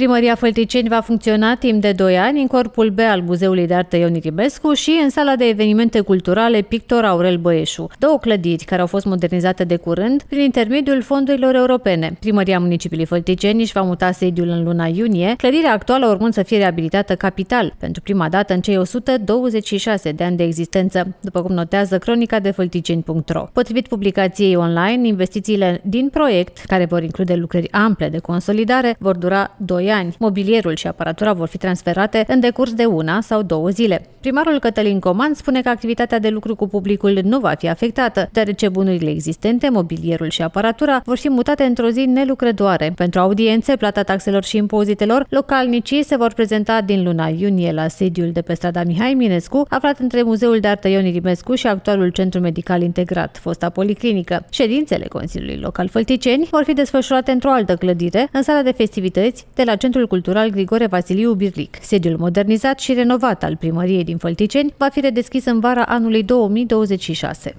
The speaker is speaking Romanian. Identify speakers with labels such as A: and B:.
A: Primăria Fălticeni va funcționa timp de 2 ani în corpul B al Muzeului de Artă Ion Iribescu și în sala de evenimente culturale Pictor Aurel Băieșu, două clădiri care au fost modernizate de curând prin intermediul fondurilor europene. Primăria Municipiului Fălticeni își va muta sediul în luna iunie, clădirea actuală urmând să fie reabilitată capital pentru prima dată în cei 126 de ani de existență, după cum notează cronica de fălticeni.ro. Potrivit publicației online, investițiile din proiect, care vor include lucrări ample de consolidare, vor dura 2 ani ani. Mobilierul și aparatura vor fi transferate în decurs de una sau două zile. Primarul Cătălin Coman spune că activitatea de lucru cu publicul nu va fi afectată, deoarece bunurile existente, mobilierul și aparatura vor fi mutate într-o zi nelucrătoare. Pentru audiențe, plata taxelor și impozitelor, localnicii se vor prezenta din luna iunie la sediul de pe strada Mihai Minescu, aflat între Muzeul de Artă Ion Irimescu și actualul Centru Medical Integrat, fosta policlinică. Ședințele Consiliului Local Fălticeni vor fi desfășurate într-o altă clădire, în sala de festivități, de la Centrul Cultural Grigore Vasiliu Birlic. Sediul modernizat și renovat al primăriei din Fălticeni va fi redeschis în vara anului 2026.